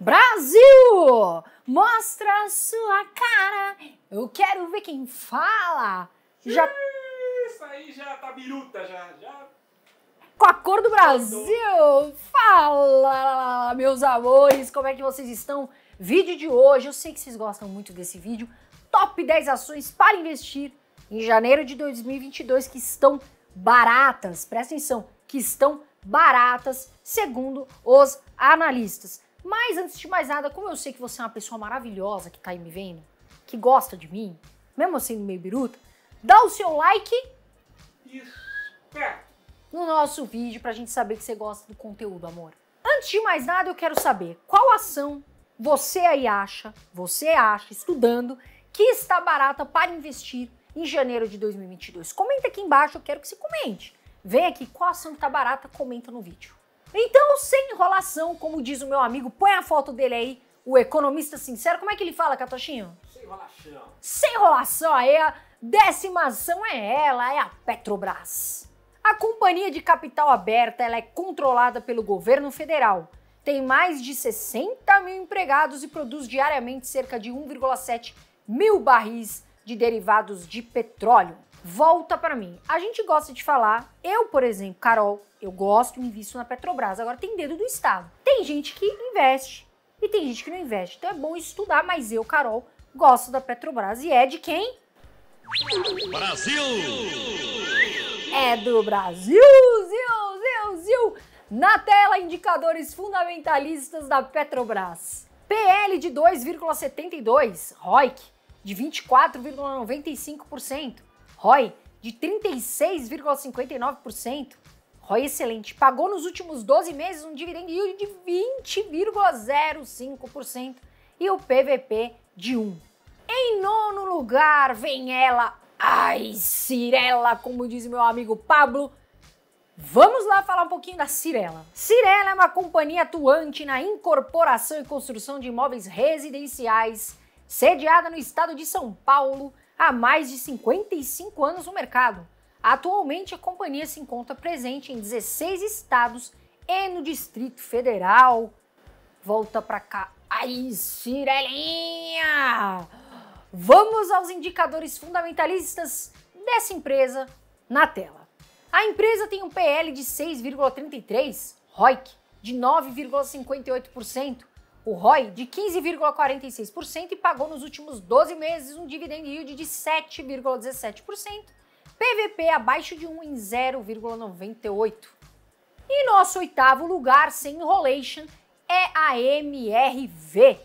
Brasil! Mostra a sua cara! Eu quero ver quem fala! Já... Isso aí já tá biruta, já, já. Com a cor do Brasil! Fala, meus amores! Como é que vocês estão? Vídeo de hoje, eu sei que vocês gostam muito desse vídeo. Top 10 ações para investir em janeiro de 2022 que estão baratas. Presta atenção, que estão baratas, segundo os analistas. Mas antes de mais nada, como eu sei que você é uma pessoa maravilhosa que tá aí me vendo, que gosta de mim, mesmo assim meio biruta, dá o seu like no nosso vídeo pra gente saber que você gosta do conteúdo, amor. Antes de mais nada, eu quero saber qual ação você aí acha, você acha, estudando, que está barata para investir em janeiro de 2022? Comenta aqui embaixo, eu quero que você comente. Vem aqui qual ação está barata, comenta no vídeo. Então, sem enrolação, como diz o meu amigo, põe a foto dele aí, o economista sincero. Como é que ele fala, Catochinho? Sem enrolação. Sem enrolação, aí a décima ação é ela, é a Petrobras. A companhia de capital aberta ela é controlada pelo governo federal, tem mais de 60 mil empregados e produz diariamente cerca de 1,7 mil barris de derivados de petróleo volta para mim. A gente gosta de falar, eu, por exemplo, Carol, eu gosto, invisto na Petrobras. Agora tem dedo do Estado. Tem gente que investe e tem gente que não investe. Então é bom estudar, mas eu, Carol, gosto da Petrobras e é de quem? Brasil! É do Brasil, Zil, Zil, Zil. Na tela, indicadores fundamentalistas da Petrobras. PL de 2,72, ROIC de 24,95%, ROI de 36,59%. ROI excelente. Pagou nos últimos 12 meses um dividend yield de 20,05% e o PVP de 1. Em nono lugar vem ela, ai Cirela, como diz meu amigo Pablo. Vamos lá falar um pouquinho da Cirela. Cirela é uma companhia atuante na incorporação e construção de imóveis residenciais, sediada no estado de São Paulo, há mais de 55 anos no mercado. Atualmente, a companhia se encontra presente em 16 estados e no Distrito Federal. Volta para cá. Aí, Cirelinha! Vamos aos indicadores fundamentalistas dessa empresa na tela. A empresa tem um PL de 6,33, ROIC de 9,58%, o ROI, de 15,46% e pagou nos últimos 12 meses um dividend yield de 7,17%, PVP abaixo de 1 em 0,98%. E nosso oitavo lugar, sem enrolation, é a MRV.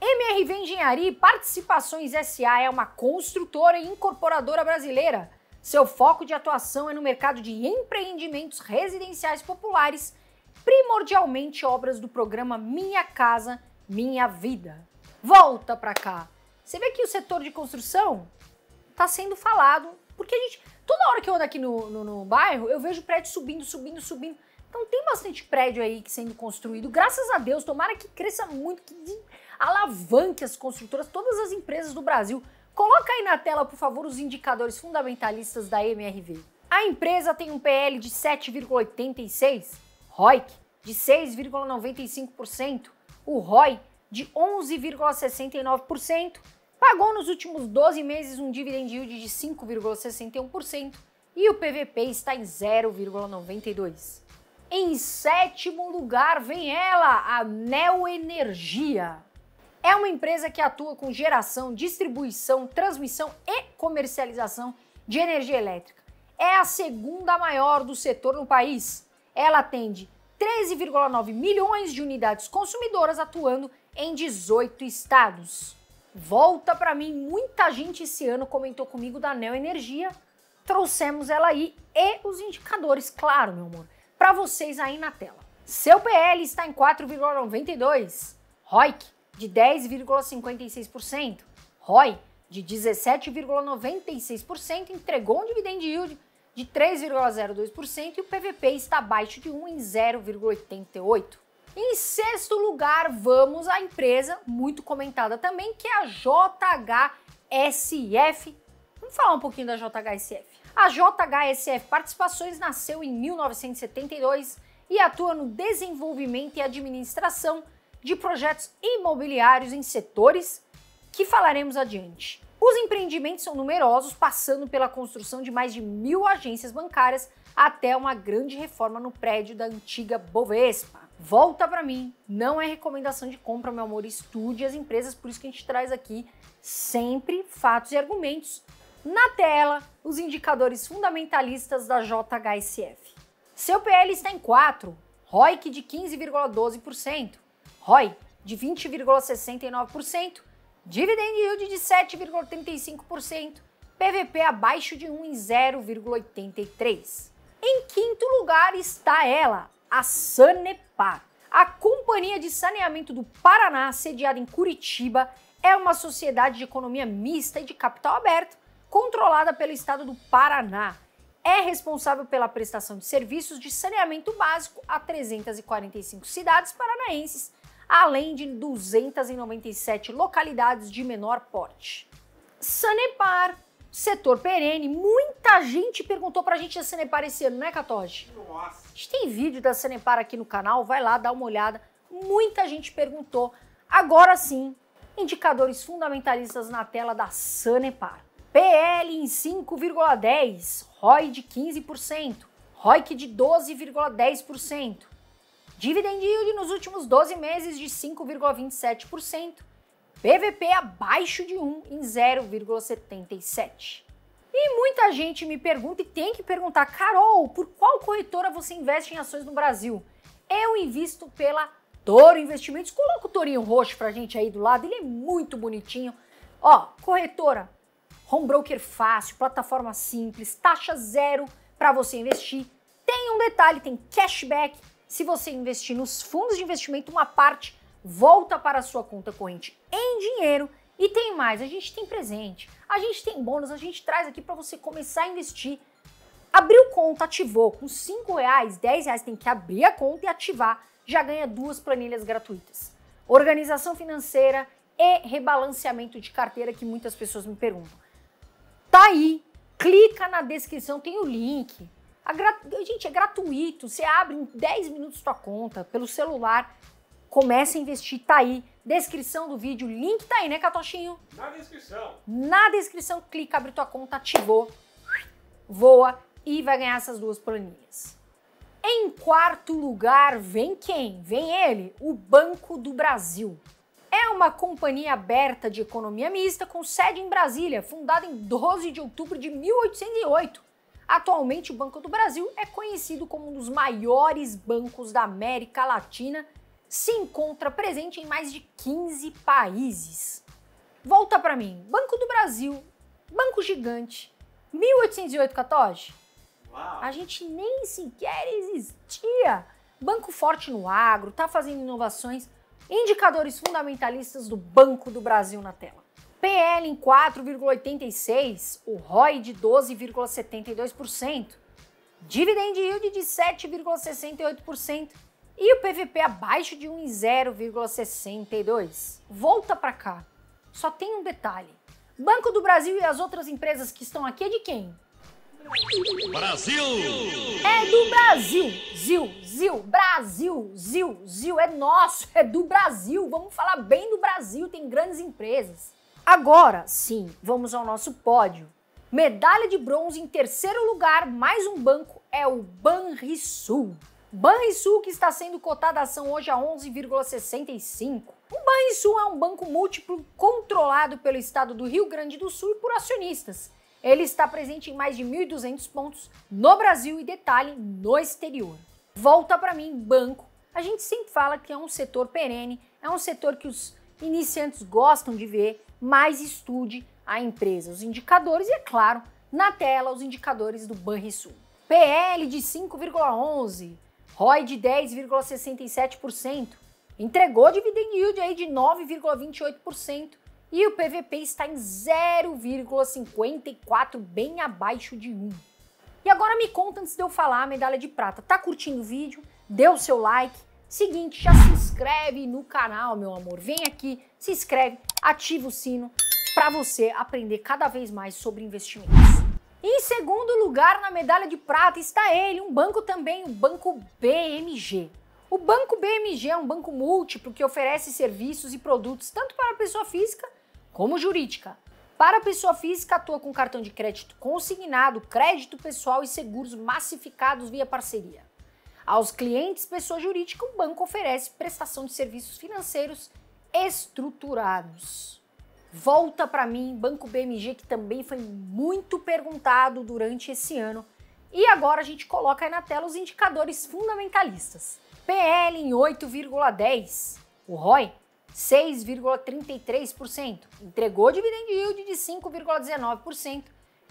MRV Engenharia e Participações SA é uma construtora e incorporadora brasileira. Seu foco de atuação é no mercado de empreendimentos residenciais populares primordialmente obras do programa Minha Casa Minha Vida. Volta para cá. Você vê que o setor de construção está sendo falado, porque a gente. Toda hora que eu ando aqui no, no, no bairro, eu vejo prédio subindo, subindo, subindo. Então tem bastante prédio aí sendo construído. Graças a Deus, tomara que cresça muito, que alavanque as construtoras, todas as empresas do Brasil. Coloca aí na tela, por favor, os indicadores fundamentalistas da MRV. A empresa tem um PL de 7,86 ROIC de 6,95%, o ROI de 11,69%, pagou nos últimos 12 meses um dividend yield de 5,61% e o PVP está em 0,92%. Em sétimo lugar vem ela, a Neoenergia. Energia. É uma empresa que atua com geração, distribuição, transmissão e comercialização de energia elétrica. É a segunda maior do setor no país ela atende 13,9 milhões de unidades consumidoras atuando em 18 estados. Volta para mim, muita gente esse ano comentou comigo da Neo Energia. Trouxemos ela aí e os indicadores, claro, meu amor, para vocês aí na tela. Seu PL está em 4,92, ROIC de 10,56%, ROI de 17,96%, entregou um dividend yield de 3,02% e o PVP está abaixo de 1 em 0,88%. Em sexto lugar, vamos à empresa muito comentada também, que é a JHSF. Vamos falar um pouquinho da JHSF. A JHSF Participações nasceu em 1972 e atua no desenvolvimento e administração de projetos imobiliários em setores que falaremos adiante. Os empreendimentos são numerosos, passando pela construção de mais de mil agências bancárias até uma grande reforma no prédio da antiga Bovespa. Volta para mim, não é recomendação de compra, meu amor, estude as empresas, por isso que a gente traz aqui sempre fatos e argumentos. Na tela, os indicadores fundamentalistas da JHSF. Seu PL está em 4, ROIC de 15,12%, ROI de 20,69%, Dividend yield de 7,35%, PVP abaixo de 1 em 0,83. Em quinto lugar está ela, a Sanepar. A Companhia de Saneamento do Paraná, sediada em Curitiba, é uma sociedade de economia mista e de capital aberto, controlada pelo Estado do Paraná. É responsável pela prestação de serviços de saneamento básico a 345 cidades paranaenses além de 297 localidades de menor porte. Sanepar, setor perene, muita gente perguntou pra gente da Sanepar esse ano, né, Catoge? Nossa! A gente tem vídeo da Sanepar aqui no canal, vai lá, dá uma olhada. Muita gente perguntou. Agora sim, indicadores fundamentalistas na tela da Sanepar. PL em 5,10, ROI de 15%, ROIC de 12,10%, dividend yield nos últimos 12 meses de 5,27%, PVP abaixo de 1 em 0,77%. E muita gente me pergunta e tem que perguntar, Carol, por qual corretora você investe em ações no Brasil? Eu invisto pela Toro Investimentos. Coloca o torinho roxo pra gente aí do lado, ele é muito bonitinho. Ó, corretora, home broker fácil, plataforma simples, taxa zero para você investir. Tem um detalhe, tem cashback se você investir nos fundos de investimento, uma parte volta para a sua conta corrente em dinheiro e tem mais. A gente tem presente, a gente tem bônus, a gente traz aqui para você começar a investir. Abriu conta, ativou com 5 reais, 10 reais, tem que abrir a conta e ativar. Já ganha duas planilhas gratuitas. Organização financeira e rebalanceamento de carteira que muitas pessoas me perguntam. Tá aí, clica na descrição, tem o link. A Gente, é gratuito. Você abre em 10 minutos sua conta pelo celular. Começa a investir, tá aí. Descrição do vídeo, link tá aí, né, Catochinho? Na descrição. Na descrição, clica, abre tua conta, ativou, voa e vai ganhar essas duas planilhas. Em quarto lugar, vem quem? Vem ele, o Banco do Brasil. É uma companhia aberta de economia mista com sede em Brasília, fundada em 12 de outubro de 1808 Atualmente, o Banco do Brasil é conhecido como um dos maiores bancos da América Latina, se encontra presente em mais de 15 países. Volta para mim, Banco do Brasil, banco gigante, 1808 Uau. A gente nem sequer existia. Banco forte no agro, tá fazendo inovações, indicadores fundamentalistas do Banco do Brasil na tela. PL em 4,86%, o ROI de 12,72%, dividend yield de 7,68% e o PVP abaixo de 1,062. Volta para cá. Só tem um detalhe. Banco do Brasil e as outras empresas que estão aqui é de quem? Brasil! É do Brasil! Zil, Zil, Brasil, Zil, Zil, é nosso, é do Brasil. Vamos falar bem do Brasil, tem grandes empresas. Agora sim, vamos ao nosso pódio. Medalha de bronze em terceiro lugar, mais um banco, é o Banrisul. Banrisul que está sendo cotada a ação hoje a 11,65. O Banrisul é um banco múltiplo controlado pelo estado do Rio Grande do Sul e por acionistas. Ele está presente em mais de 1.200 pontos no Brasil e, detalhe, no exterior. Volta para mim, banco. A gente sempre fala que é um setor perene, é um setor que os iniciantes gostam de ver, mais estude a empresa, os indicadores e, é claro, na tela, os indicadores do Banrisul. PL de 5,11, ROI de 10,67%, entregou dividend yield aí de 9,28% e o PVP está em 0,54, bem abaixo de 1. E agora me conta antes de eu falar a medalha de prata. Tá curtindo o vídeo? deu seu like. Seguinte, já se inscreve no canal, meu amor. Vem aqui, se inscreve, ativa o sino para você aprender cada vez mais sobre investimentos. Em segundo lugar na medalha de prata está ele, um banco também, o Banco BMG. O Banco BMG é um banco múltiplo que oferece serviços e produtos tanto para a pessoa física como jurídica. Para a pessoa física, atua com cartão de crédito consignado, crédito pessoal e seguros massificados via parceria. Aos clientes, pessoa jurídica, o banco oferece prestação de serviços financeiros estruturados. Volta para mim, Banco BMG, que também foi muito perguntado durante esse ano. E agora a gente coloca aí na tela os indicadores fundamentalistas. PL em 8,10, o ROI 6,33%, entregou dividend yield de 5,19%,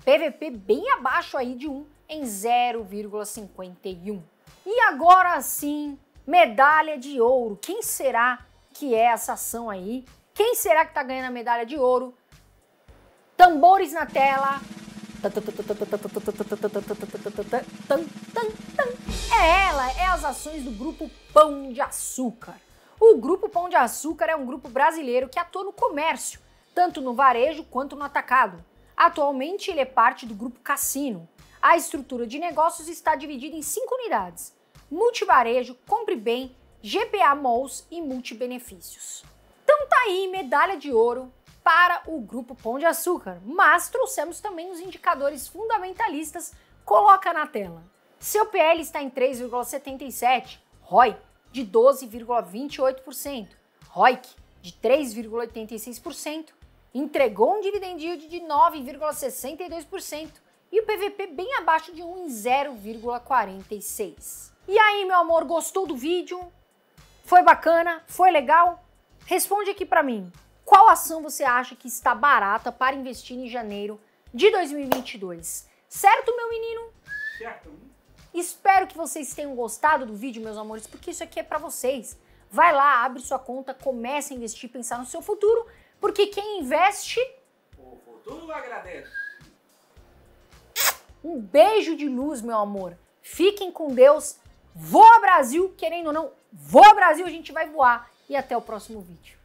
PVP bem abaixo aí de 1 em 0,51. E agora sim, medalha de ouro. Quem será que é essa ação aí? Quem será que está ganhando a medalha de ouro? Tambores na tela. É ela, é as ações do grupo Pão de Açúcar. O grupo Pão de Açúcar é um grupo brasileiro que atua no comércio, tanto no varejo quanto no atacado. Atualmente ele é parte do grupo Cassino. A estrutura de negócios está dividida em cinco unidades: multivarejo, compre bem, GPA Malls e multibenefícios. Então tá aí, medalha de ouro para o grupo Pão de Açúcar, mas trouxemos também os indicadores fundamentalistas, coloca na tela. Seu PL está em 3,77, ROI de 12,28%, ROIC de 3,86%, entregou um dividend yield de 9,62% e o PVP bem abaixo de 1 em 0,46. E aí, meu amor, gostou do vídeo? Foi bacana? Foi legal? Responde aqui para mim. Qual ação você acha que está barata para investir em janeiro de 2022? Certo, meu menino? Certo. Espero que vocês tenham gostado do vídeo, meus amores, porque isso aqui é para vocês. Vai lá, abre sua conta, começa a investir, pensar no seu futuro, porque quem investe... O futuro agradece. Um beijo de luz, meu amor. Fiquem com Deus. Voa Brasil, querendo ou não, Voa Brasil, a gente vai voar e até o próximo vídeo.